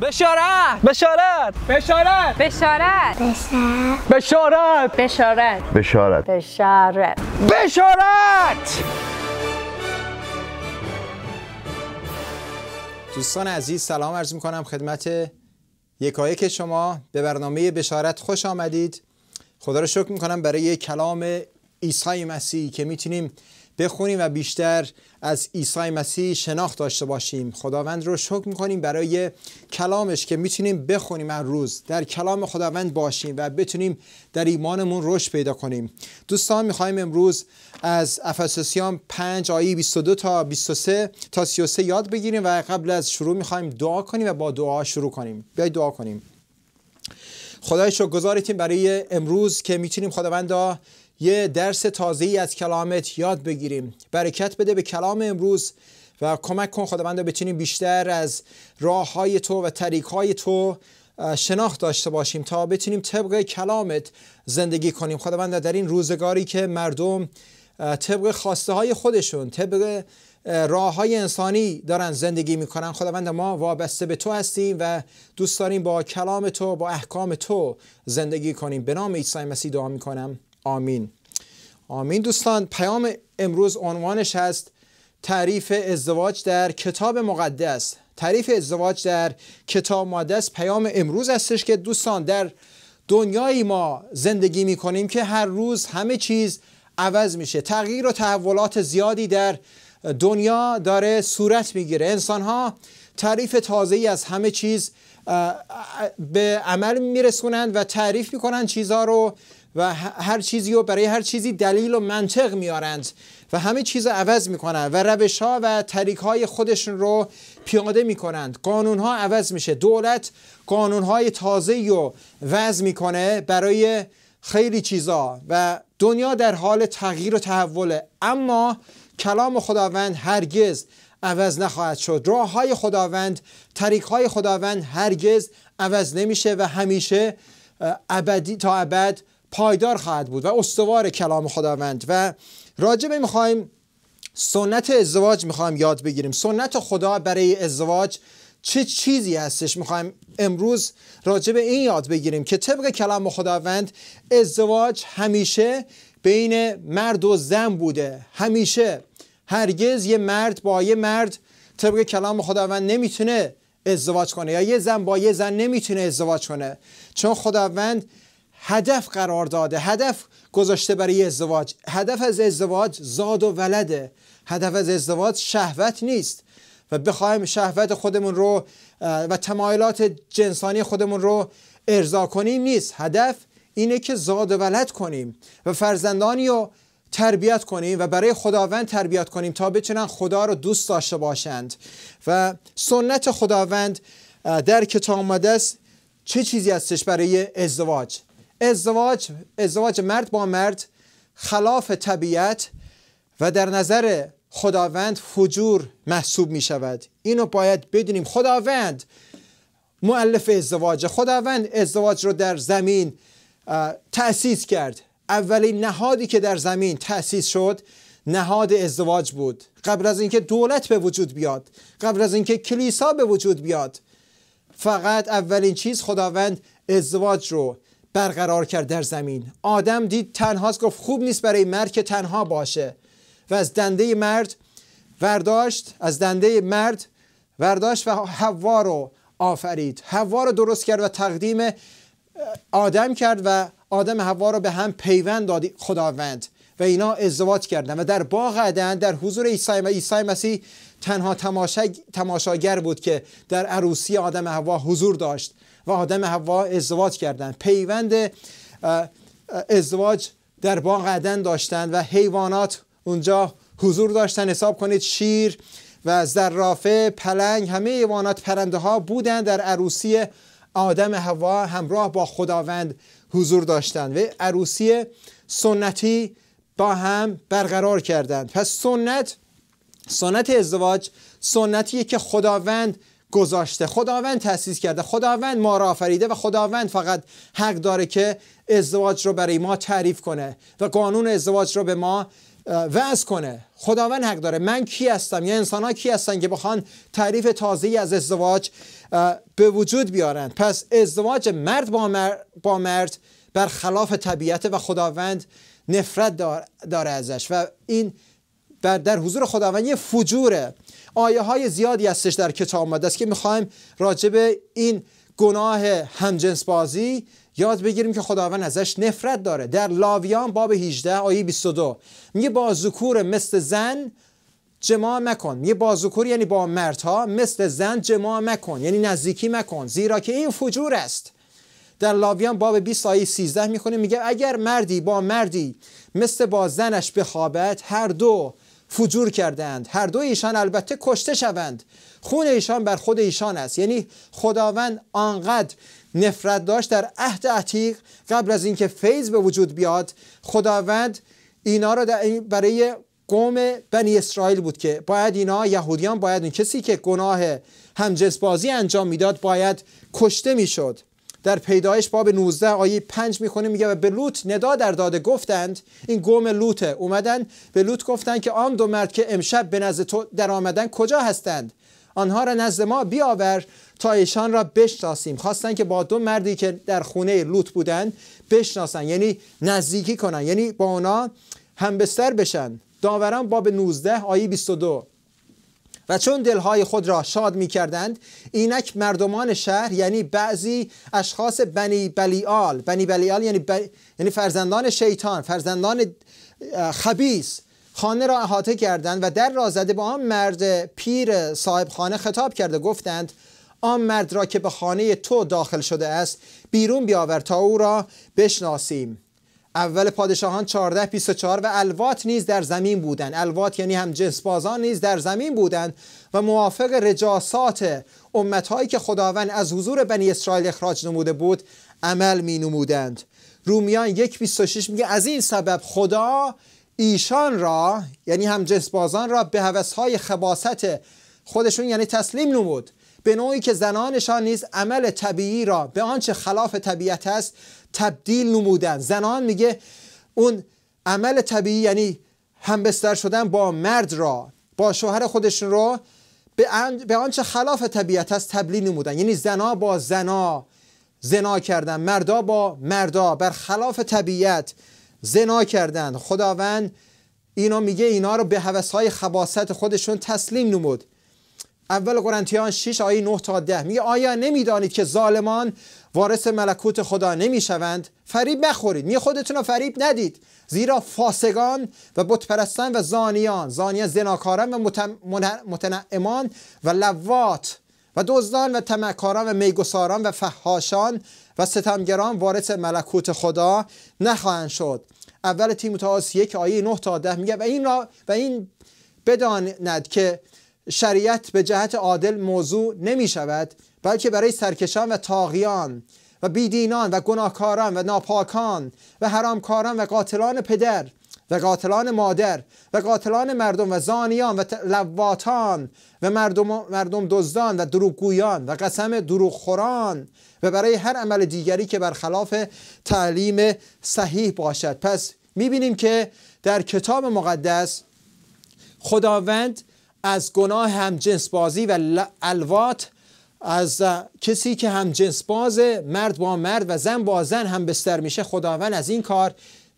بشارت بشارت بشارت بشارت بشارت بشارت بشارت بشارت بشارت دوستان عزیز سلام عرض می کنم خدمت یکایک شما به برنامه بشارت خوش آمدید خدا رو شکر می کنم برای کلام عیسی مسیح که میتونیم بخونیم و بیشتر از عیسی مسیح شناخت داشته باشیم خداوند رو شکر میکنیم برای کلامش که میتونیم بخونیم هر روز در کلام خداوند باشیم و بتونیم در ایمانمون رشد پیدا کنیم دوستان میخوایم امروز از افسسیان 5 آیه 22 تا 23 تا 33 یاد بگیریم و قبل از شروع میخوایم دعا کنیم و با دعا شروع کنیم بیایید دعا کنیم خدای شکر برای امروز که میتونیم خداوند یه درس ای از کلامت یاد بگیریم برکت بده به کلام امروز و کمک کن خداوند بتونیم بیشتر از راه های تو و طریق های تو شناخت داشته باشیم تا بتونیم طبق کلامت زندگی کنیم خداوند در این روزگاری که مردم طبق خواسته های خودشون طبق راه های انسانی دارن زندگی میکنن خداوند ما وابسته به تو هستیم و دوست داریم با کلام تو با احکام تو زندگی کنیم به نام عیسی مسیح دعا میکنم آمین آمین دوستان پیام امروز عنوانش هست تعریف ازدواج در کتاب مقدس تعریف ازدواج در کتاب مقدس پیام امروز هستش که دوستان در دنیای ما زندگی می کنیم که هر روز همه چیز عوض میشه تغییر و تحولات زیادی در دنیا داره صورت میگیره انسان ها تعریف تازه از همه چیز به عمل میرسونند و تعریف میکنن چیزها رو و هر چیزی رو برای هر چیزی دلیل و منطق میارند و همه چیز رو عوض میکنند و روش ها و طریق های خودشون رو پیاده میکنند قانون ها عوض میشه دولت قانون های تازه رو وضع میکنه برای خیلی چیزا و دنیا در حال تغییر و تحوله اما کلام خداوند هرگز عوض نخواهد شد راه های خداوند طریق های خداوند هرگز عوض نمیشه و همیشه ابدی تا ابد پایدار خواهد بود و استوار کلام خداوند و راجع میخوایم سنت ازدواج میخوایم یاد بگیریم سنت خدا برای ازدواج چه چیزی هستش میخوایم امروز راجع به این یاد بگیریم که طبق کلام خداوند ازدواج همیشه بین مرد و زن بوده همیشه هرگز یه مرد با یه مرد طبق کلام خداوند نمیتونه ازدواج کنه یا یه زن با یه زن نمیتونه ازدواج کنه چون خداوند هدف قرار داده هدف گذاشته برای ازدواج هدف از ازدواج زاد و ولده هدف از ازدواج شهوت نیست و بخوایم شهوت خودمون رو و تمایلات جنسانی خودمون رو ارضا کنیم نیست هدف اینه که زاد و ولد کنیم و فرزندانی رو تربیت کنیم و برای خداوند تربیت کنیم تا بتونن خدا رو دوست داشته باشند و سنت خداوند در کتاب مقدس چه چیزی هستش برای ازدواج ازدواج ازدواج مرد با مرد خلاف طبیعت و در نظر خداوند فجور محسوب می شود اینو باید بدونیم خداوند مؤلف ازدواج خداوند ازدواج رو در زمین تأسیس کرد اولین نهادی که در زمین تأسیس شد نهاد ازدواج بود قبل از اینکه دولت به وجود بیاد قبل از اینکه کلیسا به وجود بیاد فقط اولین چیز خداوند ازدواج رو برقرار کرد در زمین آدم دید تنهاست گفت خوب نیست برای مرد که تنها باشه و از دنده مرد ورداشت از دنده مرد ورداشت و حوا رو آفرید حوا رو درست کرد و تقدیم آدم کرد و آدم حوا رو به هم پیوند داد خداوند و اینا ازدواج کردن و در باغ عدن در حضور عیسی عیسی مسیح تنها تماشا، تماشاگر بود که در عروسی آدم هوا حضور داشت و آدم حوا ازدواج کردند پیوند ازدواج در باغ عدن داشتند و حیوانات اونجا حضور داشتن حساب کنید شیر و زرافه پلنگ همه حیوانات پرنده ها بودند در عروسی آدم هوا همراه با خداوند حضور داشتند و عروسی سنتی با هم برقرار کردند پس سنت سنت ازدواج سنتیه که خداوند گذاشته خداوند تأسیس کرده خداوند ما را آفریده و خداوند فقط حق داره که ازدواج رو برای ما تعریف کنه و قانون ازدواج رو به ما وضع کنه خداوند حق داره من کی هستم یا انسان ها کی هستن که بخوان تعریف تازه از ازدواج به وجود بیارن پس ازدواج مرد با مرد, با مرد بر خلاف طبیعت و خداوند نفرت داره ازش و این در حضور خداوند یه فجوره آیه های زیادی هستش در کتاب آمده است که میخوایم راجع به این گناه همجنس بازی یاد بگیریم که خداوند ازش نفرت داره در لاویان باب 18 آیه 22 میگه با ذکور مثل زن جماع مکن میگه با یعنی با مردها مثل زن جماع مکن یعنی نزدیکی مکن زیرا که این فجور است در لاویان باب 20 آیه 13 میخونه میگه اگر مردی با مردی مثل با زنش بخوابد هر دو فجور کردند هر دو ایشان البته کشته شوند خون ایشان بر خود ایشان است یعنی خداوند آنقدر نفرت داشت در عهد عتیق قبل از اینکه فیض به وجود بیاد خداوند اینا را برای قوم بنی اسرائیل بود که باید اینا یهودیان باید اون کسی که گناه همجنسبازی انجام میداد باید کشته میشد در پیدایش باب 19 آیه 5 میخونه میگه و به لوط ندا در داده گفتند این گوم لوته اومدن به لوط گفتند که آن دو مرد که امشب به نزد تو در آمدن کجا هستند آنها را نزد ما بیاور تا ایشان را بشناسیم خواستن که با دو مردی که در خونه لوط بودند بشناسن یعنی نزدیکی کنن یعنی با اونا همبستر بشن داوران باب 19 آیه 22 و چون دلهای خود را شاد می کردند اینک مردمان شهر یعنی بعضی اشخاص بنی بلیال بنی بلیال یعنی, یعنی فرزندان شیطان فرزندان خبیس خانه را احاطه کردند و در را زده به آن مرد پیر صاحب خانه خطاب کرده گفتند آن مرد را که به خانه تو داخل شده است بیرون بیاور تا او را بشناسیم اول پادشاهان 14 24 و الوات نیز در زمین بودند الوات یعنی هم جنس بازان نیز در زمین بودند و موافق رجاسات امتهایی که خداوند از حضور بنی اسرائیل اخراج نموده بود عمل می نمودند رومیان 1 26 میگه از این سبب خدا ایشان را یعنی هم جنس بازان را به هوسهای خباست خودشون یعنی تسلیم نمود به نوعی که زنانشان نیز عمل طبیعی را به آنچه خلاف طبیعت است تبدیل نمودن زنان میگه اون عمل طبیعی یعنی همبستر شدن با مرد را با شوهر خودشون رو به آنچه خلاف طبیعت است تبدیل نمودن یعنی زنا با زنا زنا کردن مردا با مردها بر خلاف طبیعت زنا کردند. خداوند اینا میگه اینا رو به حوث های خودشون تسلیم نمود اول قرنتیان 6 آیه 9 تا 10 میگه آیا نمیدانید که ظالمان وارث ملکوت خدا نمیشوند فریب نخورید میگه خودتون رو فریب ندید زیرا فاسگان و بتپرستان و زانیان زانیان زناکاران و متنعمان و لوات و دزدان و تمکاران و میگساران و فحاشان و ستمگران وارث ملکوت خدا نخواهند شد اول تیموتاس یک آیه 9 تا 10 میگه و این را و این بداند که شریعت به جهت عادل موضوع نمی شود بلکه برای سرکشان و تاغیان و بیدینان و گناهکاران و ناپاکان و حرامکاران و قاتلان پدر و قاتلان مادر و قاتلان مردم و زانیان و لواتان و مردم, مردم دزدان و دروغگویان و قسم دروغخوران و برای هر عمل دیگری که برخلاف تعلیم صحیح باشد پس میبینیم که در کتاب مقدس خداوند از گناه همجنس بازی و الوات از کسی که جنس باز مرد با مرد و زن با زن هم بستر میشه خداوند از این کار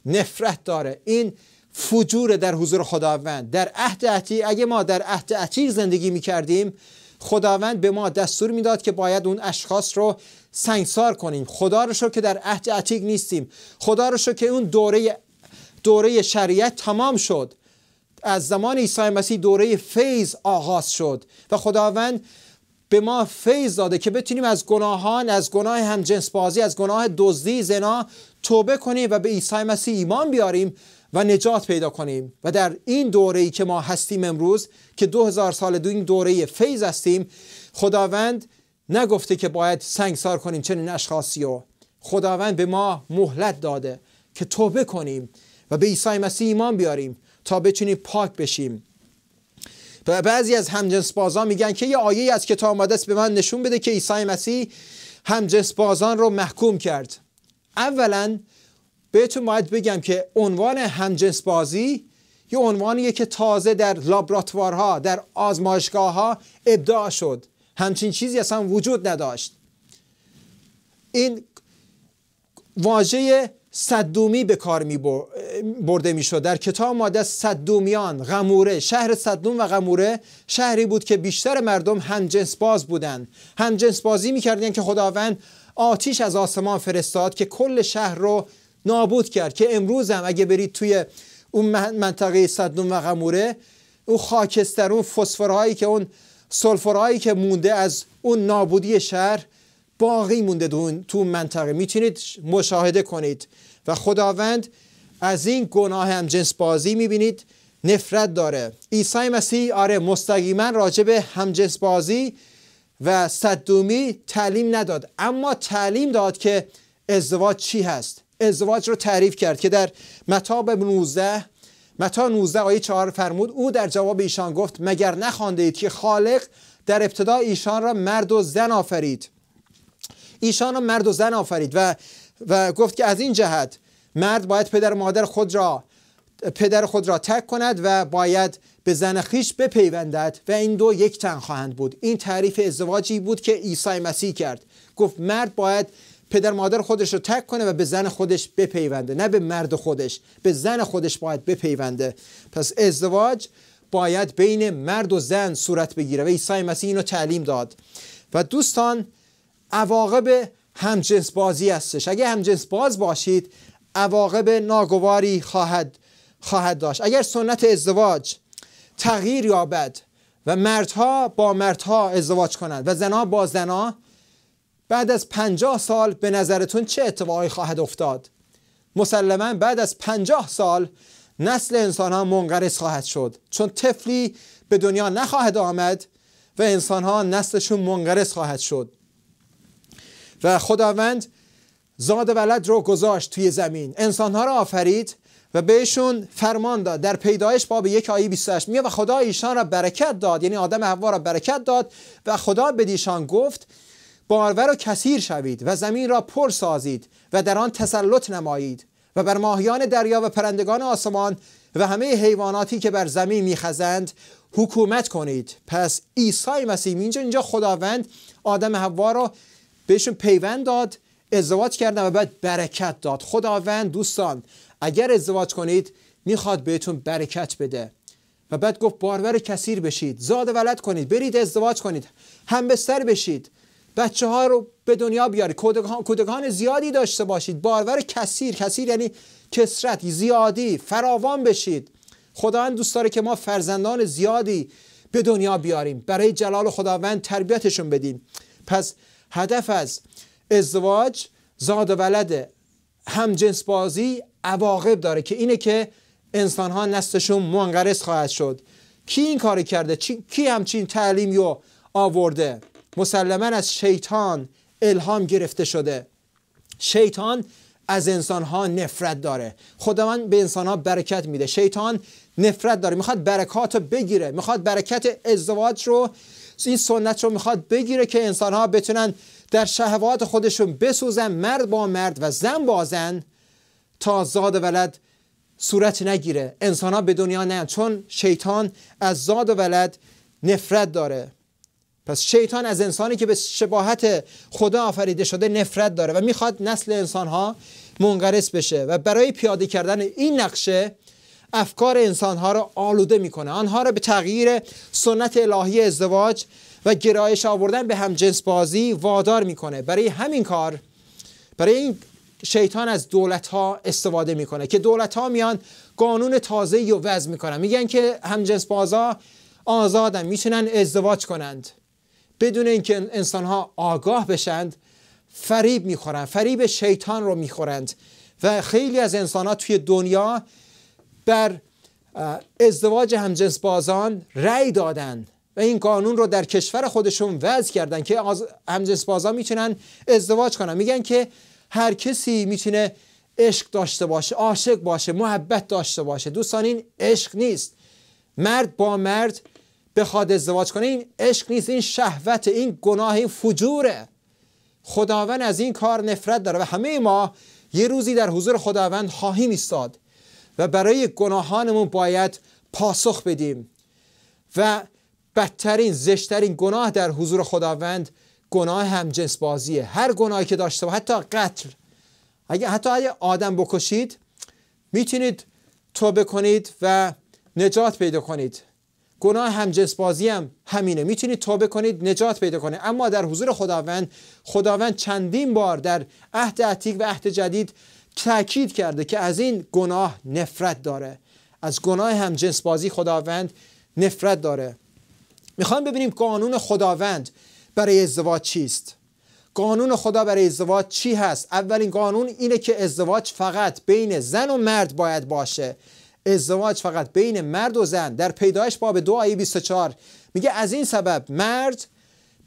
نفرت داره این فجور در حضور خداوند در عهد اگه ما در عهد عتیق زندگی میکردیم خداوند به ما دستور میداد که باید اون اشخاص رو سنگسار کنیم خدا رو شو که در عهد عتیق نیستیم خدا رو شو که اون دوره دوره شریعت تمام شد از زمان عیسی مسیح دوره فیض آغاز شد و خداوند به ما فیض داده که بتونیم از گناهان از گناه جنس بازی از گناه دزدی زنا توبه کنیم و به عیسی مسیح ایمان بیاریم و نجات پیدا کنیم و در این دوره که ما هستیم امروز که 2000 سال دو این دوره فیض هستیم خداوند نگفته که باید سنگسار کنیم چنین اشخاصی و خداوند به ما مهلت داده که توبه کنیم و به عیسی مسیح ایمان بیاریم تا بتونیم پاک بشیم و بعضی از همجنس بازان میگن که یه آیه از کتاب مقدس به من نشون بده که عیسی مسیح همجنس بازان رو محکوم کرد اولا بهتون باید بگم که عنوان همجنس بازی یه عنوانیه که تازه در لابراتوارها در آزمایشگاه ها ابداع شد همچین چیزی اصلا وجود نداشت این واژه صدومی به کار می برده می در کتاب ماده صدومیان غموره شهر صدوم و غموره شهری بود که بیشتر مردم همجنس باز بودند همجنس بازی می که خداوند آتیش از آسمان فرستاد که کل شهر رو نابود کرد که امروز هم اگه برید توی اون منطقه صدوم و غموره اون خاکستر اون فسفرهایی که اون سلفرهایی که مونده از اون نابودی شهر باقی مونده تو اون منطقه میتونید مشاهده کنید و خداوند از این گناه جنس بازی میبینید نفرت داره عیسی مسیح آره مستقیما راجع به همجنس بازی و صدومی تعلیم نداد اما تعلیم داد که ازدواج چی هست ازدواج رو تعریف کرد که در متا 19 متا 19 آیه 4 فرمود او در جواب ایشان گفت مگر نخوانده اید که خالق در ابتدا ایشان را مرد و زن آفرید ایشان را مرد و زن آفرید و و گفت که از این جهت مرد باید پدر مادر خود را پدر خود را تک کند و باید به زن خیش بپیوندد و این دو یک تن خواهند بود این تعریف ازدواجی بود که عیسی مسیح کرد گفت مرد باید پدر مادر خودش رو تک کنه و به زن خودش بپیونده نه به مرد خودش به زن خودش باید بپیونده پس ازدواج باید بین مرد و زن صورت بگیره و عیسی مسیح اینو تعلیم داد و دوستان عواقب همجنس بازی هستش اگه همجنس باز باشید عواقب ناگواری خواهد, خواهد داشت اگر سنت ازدواج تغییر یابد و مردها با مردها ازدواج کنند و زنها با زنها بعد از پنجاه سال به نظرتون چه اتفاقی خواهد افتاد مسلما بعد از پنجاه سال نسل انسان ها منقرض خواهد شد چون طفلی به دنیا نخواهد آمد و انسان ها نسلشون منقرض خواهد شد و خداوند زاد ولد رو گذاشت توی زمین انسانها رو آفرید و بهشون فرمان داد در پیدایش باب یک آیه 28 میگه و خدا ایشان را برکت داد یعنی آدم حوا را برکت داد و خدا به ایشان گفت بارور و کثیر شوید و زمین را پر سازید و در آن تسلط نمایید و بر ماهیان دریا و پرندگان آسمان و همه حیواناتی که بر زمین میخزند حکومت کنید پس عیسی مسیح اینجا اینجا خداوند آدم حوا بهشون پیوند داد ازدواج کردن و بعد برکت داد خداوند دوستان اگر ازدواج کنید میخواد بهتون برکت بده و بعد گفت بارور کثیر بشید زاد ولد کنید برید ازدواج کنید همبستر بشید بچه ها رو به دنیا بیارید کودکان, کودکان زیادی داشته باشید بارور کثیر کثیر یعنی کسرت زیادی فراوان بشید خداوند دوست داره که ما فرزندان زیادی به دنیا بیاریم برای جلال خداوند تربیتشون بدیم پس هدف از ازدواج زاد و ولد جنس بازی عواقب داره که اینه که انسان ها نستشون منقرض خواهد شد کی این کاری کرده کی همچین تعلیمی رو آورده مسلما از شیطان الهام گرفته شده شیطان از انسان ها نفرت داره خداوند به انسان ها برکت میده شیطان نفرت داره میخواد برکات رو بگیره میخواد برکت ازدواج رو این سنت رو میخواد بگیره که انسان ها بتونن در شهوات خودشون بسوزن مرد با مرد و زن با زن تا زاد ولد صورت نگیره انسان ها به دنیا نه چون شیطان از زاد و ولد نفرت داره پس شیطان از انسانی که به شباهت خدا آفریده شده نفرت داره و میخواد نسل انسان ها منقرض بشه و برای پیاده کردن این نقشه افکار انسانها رو آلوده میکنه آنها را به تغییر سنت الهی ازدواج و گرایش آوردن به جنس بازی وادار میکنه برای همین کار برای این شیطان از دولت ها استفاده میکنه که دولت ها میان قانون تازه و وضع میکنن میگن که جنس بازا آزادن میتونن ازدواج کنند بدون اینکه انسان ها آگاه بشند فریب میخورن فریب شیطان رو میخورند و خیلی از انسان توی دنیا در ازدواج همجنس بازان رأی دادن و این قانون رو در کشور خودشون وضع کردن که همجنس بازان میتونن ازدواج کنن میگن که هر کسی میتونه عشق داشته باشه عاشق باشه محبت داشته باشه دوستان این عشق نیست مرد با مرد بخواد ازدواج کنه این عشق نیست این شهوت این گناه این فجوره خداوند از این کار نفرت داره و همه ما یه روزی در حضور خداوند خواهیم ایستاد و برای گناهانمون باید پاسخ بدیم و بدترین زشترین گناه در حضور خداوند گناه همجنس بازیه هر گناهی که داشته با حتی قتل اگه حتی اگه آدم بکشید میتونید توبه کنید و نجات پیدا کنید گناه همجنس بازی هم همینه میتونید توبه کنید نجات پیدا کنید اما در حضور خداوند خداوند چندین بار در عهد عتیق و عهد جدید تاکید کرده که از این گناه نفرت داره از گناه جنس بازی خداوند نفرت داره میخوام ببینیم قانون خداوند برای ازدواج چیست قانون خدا برای ازدواج چی هست اولین قانون اینه که ازدواج فقط بین زن و مرد باید باشه ازدواج فقط بین مرد و زن در پیدایش باب دو آیه 24 میگه از این سبب مرد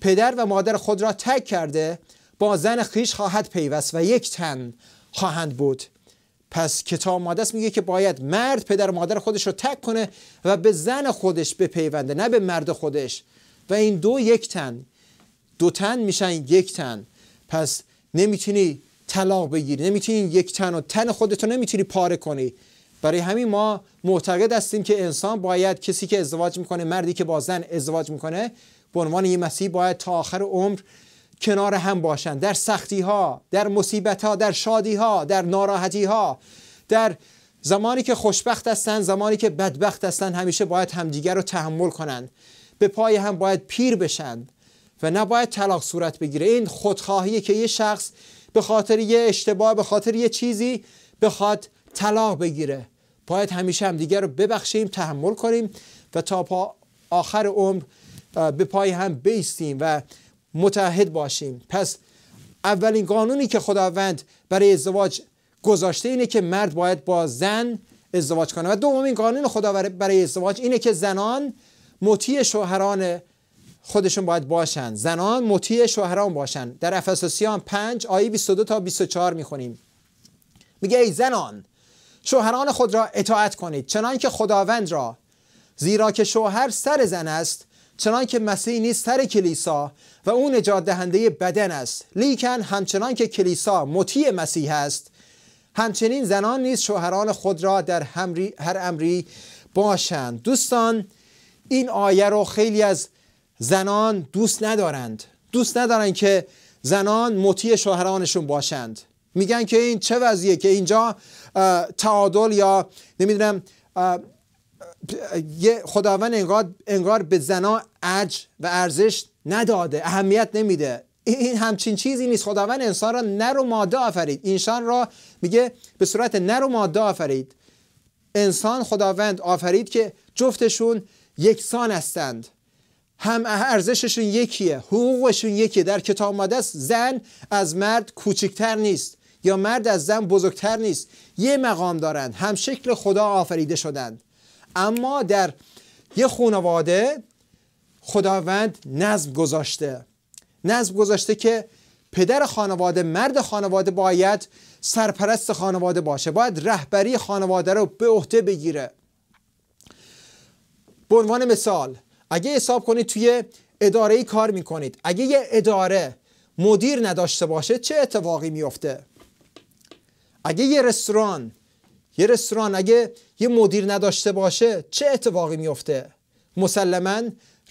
پدر و مادر خود را تک کرده با زن خیش خواهد پیوست و یک تن خواهند بود پس کتاب مقدس میگه که باید مرد پدر و مادر خودش رو تک کنه و به زن خودش بپیونده نه به مرد خودش و این دو یک تن دو تن میشن یک تن پس نمیتونی طلاق بگیری نمیتونی یک تن و تن خودتو نمیتونی پاره کنی برای همین ما معتقد هستیم که انسان باید کسی که ازدواج میکنه مردی که با زن ازدواج میکنه به عنوان یه مسیح باید تا آخر عمر کنار هم باشند در سختی ها در مصیبت ها در شادی ها در ناراحتی ها در زمانی که خوشبخت هستند زمانی که بدبخت هستند همیشه باید همدیگر رو تحمل کنند به پای هم باید پیر بشند و نباید طلاق صورت بگیره این خودخواهیه که یه شخص به خاطر یه اشتباه به خاطر یه چیزی بخواد طلاق بگیره باید همیشه همدیگر رو ببخشیم تحمل کنیم و تا آخر عمر به پای هم بیستیم و متحد باشیم پس اولین قانونی که خداوند برای ازدواج گذاشته اینه که مرد باید با زن ازدواج کنه و دومین قانون خدا برای ازدواج اینه که زنان مطیع شوهران خودشون باید باشن زنان مطیع شوهران باشن در افسوسیان 5 آیه 22 تا 24 میخونیم میگه ای زنان شوهران خود را اطاعت کنید چنانکه خداوند را زیرا که شوهر سر زن است چنان که مسیح نیز سر کلیسا و او نجات دهنده بدن است لیکن همچنان که کلیسا مطیع مسیح است همچنین زنان نیز شوهران خود را در هر امری باشند دوستان این آیه رو خیلی از زنان دوست ندارند دوست ندارند که زنان مطیع شوهرانشون باشند میگن که این چه وضعیه که اینجا تعادل یا نمیدونم یه خداوند انگار, انگار به زنا عج و ارزش نداده اهمیت نمیده این همچین چیزی نیست خداوند انسان را نر و ماده آفرید انسان را میگه به صورت نر و ماده آفرید انسان خداوند آفرید که جفتشون یکسان هستند هم ارزششون یکیه حقوقشون یکیه در کتاب است زن از مرد کوچکتر نیست یا مرد از زن بزرگتر نیست یه مقام دارند هم شکل خدا آفریده شدند اما در یه خانواده خداوند نظم گذاشته نظم گذاشته که پدر خانواده مرد خانواده باید سرپرست خانواده باشه باید رهبری خانواده رو به عهده بگیره به عنوان مثال اگه حساب کنید توی اداره کار میکنید اگه یه اداره مدیر نداشته باشه چه اتفاقی میفته اگه یه رستوران یه رستوران اگه یه مدیر نداشته باشه چه اتفاقی میفته مسلما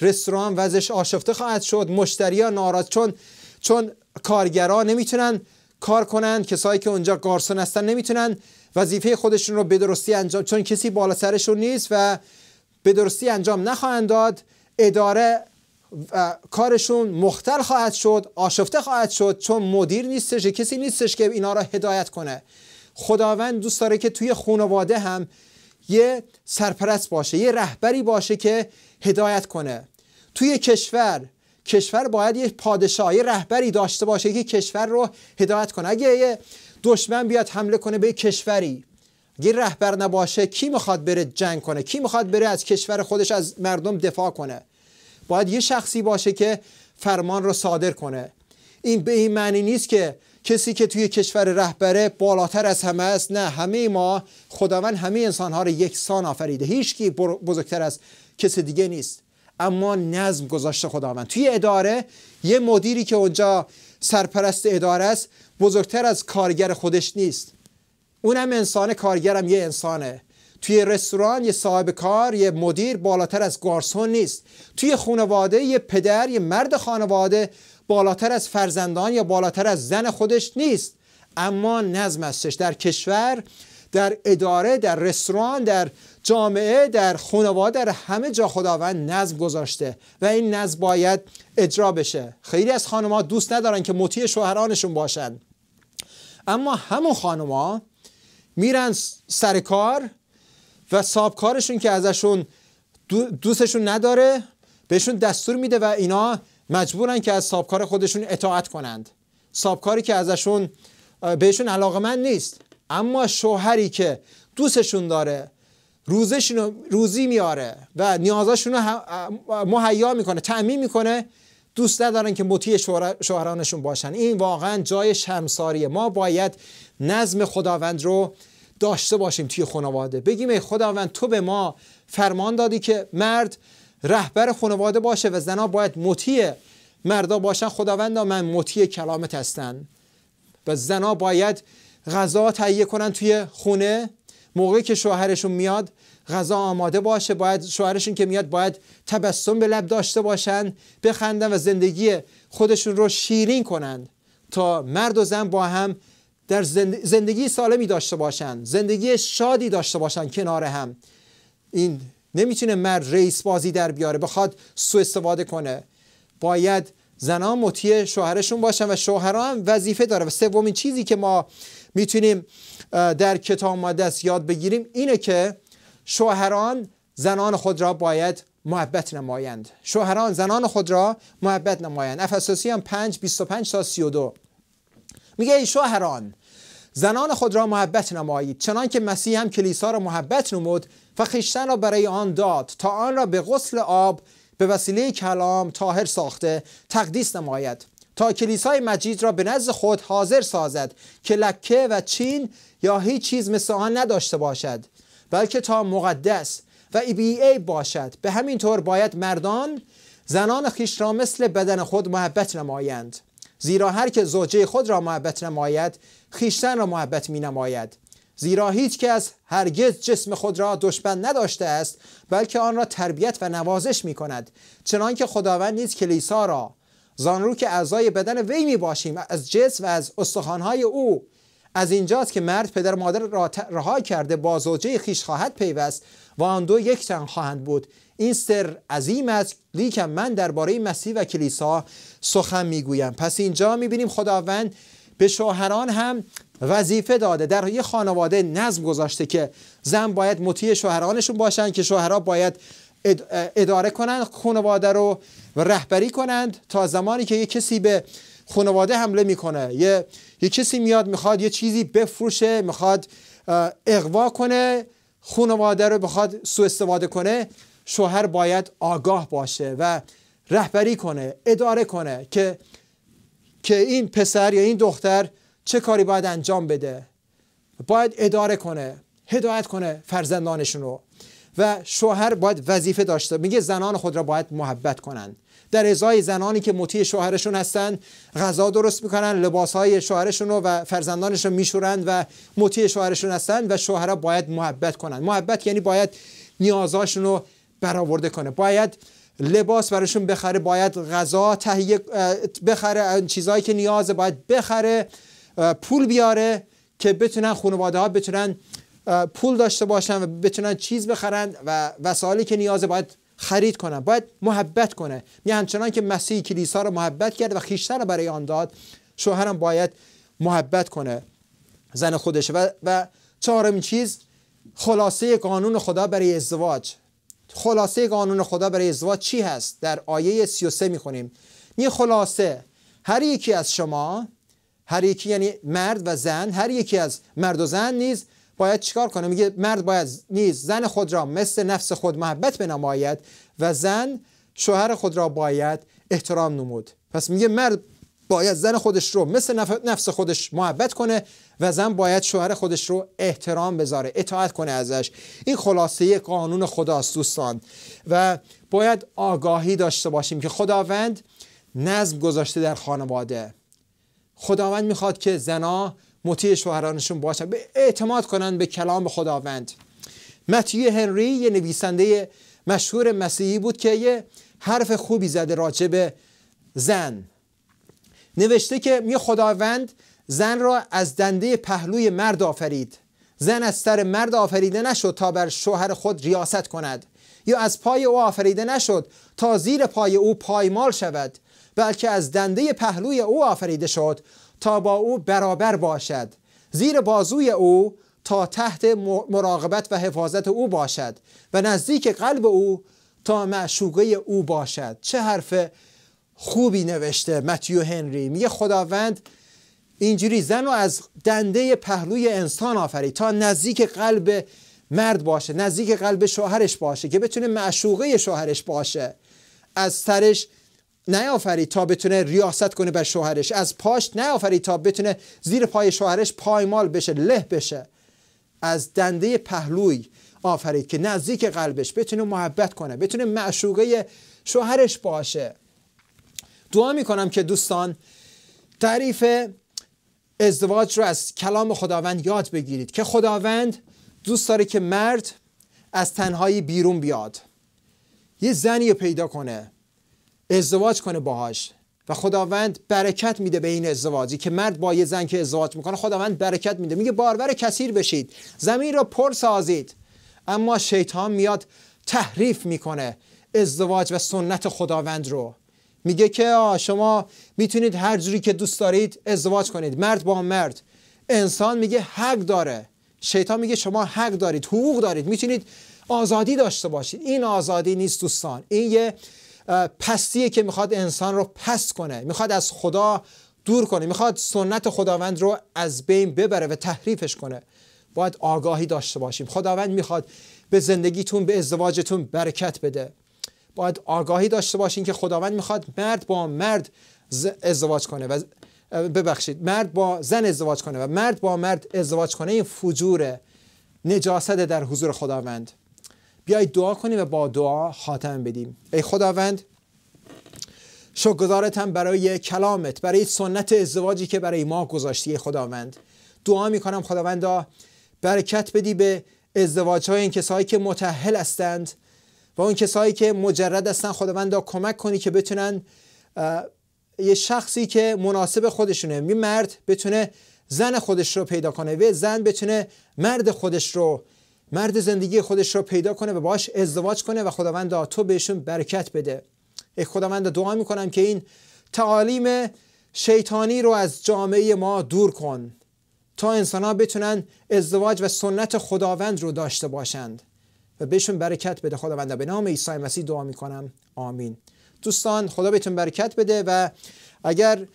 رستوران وزش آشفته خواهد شد مشتریا ناراض چون چون کارگرا نمیتونن کار کنند کسایی که اونجا گارسون هستن نمیتونن وظیفه خودشون رو به درستی انجام چون کسی بالا سرشون نیست و به درستی انجام نخواهند داد اداره کارشون مختل خواهد شد آشفته خواهد شد چون مدیر نیستش کسی نیستش که اینا را هدایت کنه خداوند دوست داره که توی خانواده هم یه سرپرست باشه یه رهبری باشه که هدایت کنه توی کشور کشور باید یه پادشاه یه رهبری داشته باشه که کشور رو هدایت کنه اگه یه دشمن بیاد حمله کنه به کشوری اگه رهبر نباشه کی میخواد بره جنگ کنه کی میخواد بره از کشور خودش از مردم دفاع کنه باید یه شخصی باشه که فرمان رو صادر کنه این به این معنی نیست که کسی که توی کشور رهبره بالاتر از همه است نه همه ما خداوند همه انسانها رو یکسان آفریده کی بزرگتر از کس دیگه نیست اما نظم گذاشته خداوند توی اداره یه مدیری که اونجا سرپرست اداره است بزرگتر از کارگر خودش نیست اونم انسان کارگرم یه انسانه توی رستوران یه صاحب کار یه مدیر بالاتر از گارسون نیست توی خانواده یه پدر یه مرد خانواده بالاتر از فرزندان یا بالاتر از زن خودش نیست اما نظم استش در کشور در اداره در رستوران در جامعه در خانواده در همه جا خداوند نظم گذاشته و این نظم باید اجرا بشه خیلی از خانمها دوست ندارن که مطیع شوهرانشون باشن اما همون خانمها میرن سر کار و صاحب کارشون که ازشون دوستشون نداره بهشون دستور میده و اینا مجبورن که از سابکار خودشون اطاعت کنند سابکاری که ازشون بهشون من نیست اما شوهری که دوستشون داره روزشون روزی میاره و نیازاشون رو مهیا میکنه تعمین میکنه دوست ندارن که مطیع شوهرانشون باشن این واقعا جای شمساریه ما باید نظم خداوند رو داشته باشیم توی خانواده بگیم ای خداوند تو به ما فرمان دادی که مرد رهبر خانواده باشه و زنها باید مطیع مردا باشن خداوندا من مطیع کلامت هستن و زنها باید غذا تهیه کنن توی خونه موقعی که شوهرشون میاد غذا آماده باشه باید شوهرشون که میاد باید تبسم به لب داشته باشن بخندن و زندگی خودشون رو شیرین کنند تا مرد و زن با هم در زندگی سالمی داشته باشن زندگی شادی داشته باشن کنار هم این نمیتونه مرد رئیس بازی در بیاره بخواد سو استفاده کنه باید زنان مطیع شوهرشون باشن و شوهران هم وظیفه داره و سومین چیزی که ما میتونیم در کتاب مقدس یاد بگیریم اینه که شوهران زنان خود را باید محبت نمایند شوهران زنان خود را محبت نمایند افسوسیان 5 25 تا 32 میگه شوهران زنان خود را محبت نمایید چنان که مسیح هم کلیسا را محبت نمود و خیشتن را برای آن داد تا آن را به غسل آب به وسیله کلام تاهر ساخته تقدیس نماید تا کلیسای مجید را به نزد خود حاضر سازد که لکه و چین یا هیچ چیز مثل آن نداشته باشد بلکه تا مقدس و ای, بی ای باشد به همین طور باید مردان زنان خیش را مثل بدن خود محبت نمایند زیرا هر که زوجه خود را محبت نماید خیشتن را محبت می نماید زیرا هیچ کس هرگز جسم خود را دشمن نداشته است بلکه آن را تربیت و نوازش می کند چنان خداوند نیز کلیسا را زانرو که اعضای بدن وی می باشیم از جسم و از استخوانهای او از اینجاست که مرد پدر مادر را رها کرده با زوجه خیش خواهد پیوست و آن دو یک تن خواهند بود این سر عظیم است لیکن من درباره مسیح و کلیسا سخن میگویم پس اینجا میبینیم خداوند به شوهران هم وظیفه داده در یه خانواده نظم گذاشته که زن باید مطیع شوهرانشون باشن که شوهرها باید اداره کنند خانواده رو و رهبری کنند تا زمانی که یه کسی به خانواده حمله میکنه یه،, یه کسی میاد میخواد یه چیزی بفروشه میخواد اقوا کنه خانواده رو بخواد سوء استفاده کنه شوهر باید آگاه باشه و رهبری کنه اداره کنه که که این پسر یا این دختر چه کاری باید انجام بده باید اداره کنه هدایت کنه فرزندانشون رو و شوهر باید وظیفه داشته میگه زنان خود را باید محبت کنند در ازای زنانی که مطیع شوهرشون هستن غذا درست میکنن لباس های شوهرشون رو و فرزندانشون میشورند و مطیع شوهرشون هستن و شوهرها باید محبت کنند محبت یعنی باید نیازاشون رو برآورده کنه باید لباس براشون بخره باید غذا تهیه بخره چیزهایی که نیازه باید بخره پول بیاره که بتونن خانواده ها بتونن پول داشته باشن و بتونن چیز بخرن و وسایلی که نیازه باید خرید کنن باید محبت کنه یعنی همچنان که مسیح کلیسا رو محبت کرد و خیشتر رو برای آن داد شوهرم باید محبت کنه زن خودش و, و چهارمین چیز خلاصه قانون خدا برای ازدواج خلاصه قانون خدا برای ازدواج چی هست در آیه 33 میخونیم یه خلاصه هر یکی از شما هر یکی یعنی مرد و زن هر یکی از مرد و زن نیز باید چیکار کنه میگه مرد باید نیز زن خود را مثل نفس خود محبت بنماید و زن شوهر خود را باید احترام نمود پس میگه مرد باید زن خودش رو مثل نفس خودش محبت کنه و زن باید شوهر خودش رو احترام بذاره اطاعت کنه ازش این خلاصه قانون خداست دوستان و باید آگاهی داشته باشیم که خداوند نظم گذاشته در خانواده خداوند میخواد که زنا مطیع شوهرانشون باشن به اعتماد کنن به کلام خداوند متیو هنری یه نویسنده مشهور مسیحی بود که یه حرف خوبی زده راجع زن نوشته که می خداوند زن را از دنده پهلوی مرد آفرید زن از سر مرد آفریده نشد تا بر شوهر خود ریاست کند یا از پای او آفریده نشد تا زیر پای او پایمال شود بلکه از دنده پهلوی او آفریده شد تا با او برابر باشد زیر بازوی او تا تحت مراقبت و حفاظت او باشد و نزدیک قلب او تا معشوقه او باشد چه حرفه؟ خوبی نوشته متیو هنری میگه خداوند اینجوری زن رو از دنده پهلوی انسان آفرید تا نزدیک قلب مرد باشه نزدیک قلب شوهرش باشه که بتونه معشوقه شوهرش باشه از سرش نیافرید تا بتونه ریاست کنه بر شوهرش از پاش نیافرید تا بتونه زیر پای شوهرش پایمال بشه له بشه از دنده پهلوی آفرید که نزدیک قلبش بتونه محبت کنه بتونه معشوقه شوهرش باشه دعا میکنم که دوستان تعریف ازدواج رو از کلام خداوند یاد بگیرید که خداوند دوست داره که مرد از تنهایی بیرون بیاد یه زنی رو پیدا کنه ازدواج کنه باهاش و خداوند برکت میده به این ازدواجی که مرد با یه زن که ازدواج میکنه خداوند برکت میده میگه بارور کثیر بشید زمین رو پر سازید اما شیطان میاد تحریف میکنه ازدواج و سنت خداوند رو میگه که آه شما میتونید هر جوری که دوست دارید ازدواج کنید مرد با مرد انسان میگه حق داره شیطان میگه شما حق دارید حقوق دارید میتونید آزادی داشته باشید این آزادی نیست دوستان این یه پستیه که میخواد انسان رو پست کنه میخواد از خدا دور کنه میخواد سنت خداوند رو از بین ببره و تحریفش کنه باید آگاهی داشته باشیم خداوند میخواد به زندگیتون به ازدواجتون برکت بده باید آگاهی داشته باشین که خداوند میخواد مرد با مرد ازدواج کنه و ببخشید مرد با زن ازدواج کنه و مرد با مرد ازدواج کنه این فجور نجاست در حضور خداوند بیایید دعا کنیم و با دعا خاتم بدیم ای خداوند شکرگزارتم برای کلامت برای سنت ازدواجی که برای ما گذاشتی خداوند دعا میکنم خداوندا برکت بدی به ازدواج های این کسایی که متحل هستند و اون کسایی که مجرد هستن خداوندا کمک کنی که بتونن یه شخصی که مناسب خودشونه می مرد بتونه زن خودش رو پیدا کنه و زن بتونه مرد خودش رو مرد زندگی خودش رو پیدا کنه و باش ازدواج کنه و خداوندا تو بهشون برکت بده ای خداوند دعا میکنم که این تعالیم شیطانی رو از جامعه ما دور کن تا انسان ها بتونن ازدواج و سنت خداوند رو داشته باشند و بهشون برکت بده خداوند به نام عیسی مسیح دعا میکنم آمین دوستان خدا بهتون برکت بده و اگر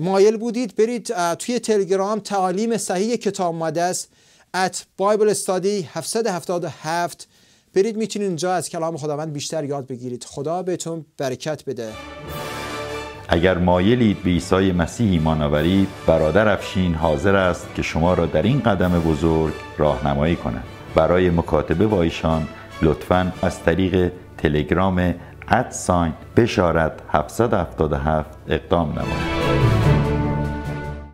مایل بودید برید توی تلگرام تعالیم صحیح کتاب مقدس ات بایبل استادی 777 برید میتونید اینجا از کلام خداوند بیشتر یاد بگیرید خدا بهتون برکت بده اگر مایلید به عیسی مسیح ایمان آورید برادر افشین حاضر است که شما را در این قدم بزرگ راهنمایی کند برای مکاتبه با ایشان لطفا از طریق تلگرام ادساین بشارت 777 اقدام نمایید